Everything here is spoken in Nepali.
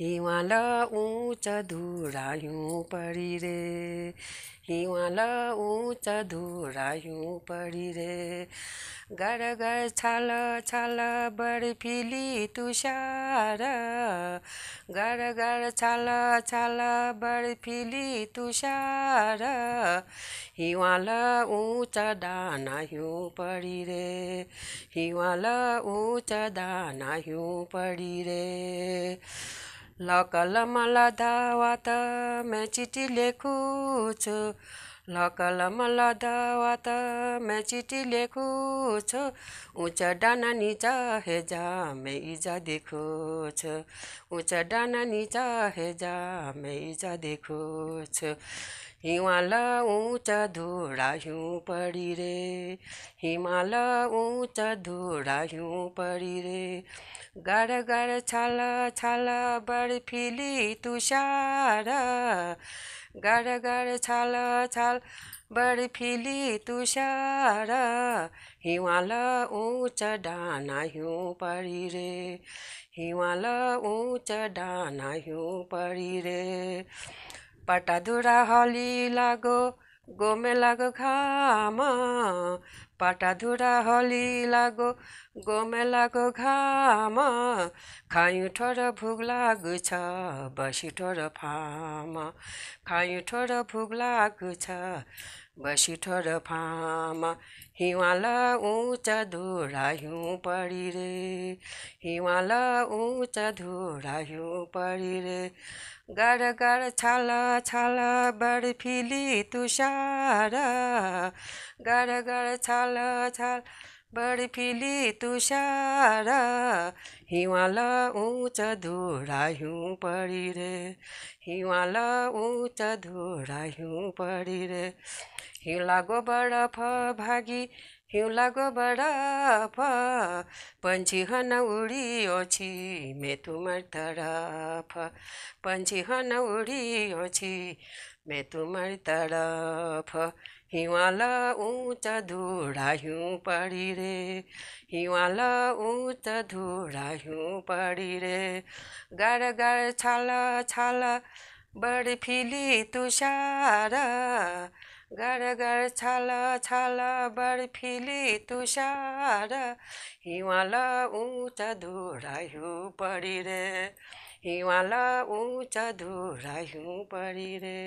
हिवाला उच धुरायौँ परी रे हिवाला उच धुरायौँ परी रे गर गर छल छल बर्फिली तुषार गर गर छल छल बर्फिली तुषार हिवाला उच दाना पडी परी रे हिवाला उच दाना पडी परी रे ल लकलमला त मैं चिठी लेखुछु लकलमला त म चिठी लेखुछु उच्च डाना निचा हेजा मैं इजा देखुछु उच्च डाना निचा हेजा मैं इजा देखुछु हिमाल उच्च धुरा हिउँ परि रे हिमाल उच्च धुरा हिउँ परि रे गर छल छल छाल बर्फिली तुषार गर छल छाल छाल बर्फिली तुषार हिवाल उच डाना हिउँ परि रे हिवाल उच डाना हिउँ परि रे पटाधुरा हली लागो गोमे लागो घाम पाटा पाटाधुरा हली लागो गमेलागो घाम खायौँ ठो र भुग लाग्छ बसी ठो र फामा खायौँ ठो र भुग लाग्छ बसी ठोर फ हिमाल ऊँच धुरा युँ परि रे हिमाल ऊच धुरा युँ परि रे गड गाल छ बरफिली तुषार गडगड छल छाल बर्फिली तुषार हिवाल उच धुरा हिउँ परी रे हिवाल उच धुरा हिउँ परी रे हिउला गोबर फ भागी हिउला गोबर फ पन्छी हन उडी ओछी मेथुमर फ पन्छी हन उडी ओछी मेथुमर फ हिवाल उच धुरा हिउँ पढी रे हिवाल उच धुरा हिउँ पढी रे गाड गाड छाला छाला फिली तुषार घर छल छल बर्फिली तुषार हिवाल उच धुरायु परि रे हिमाल उच धुरायु परि रे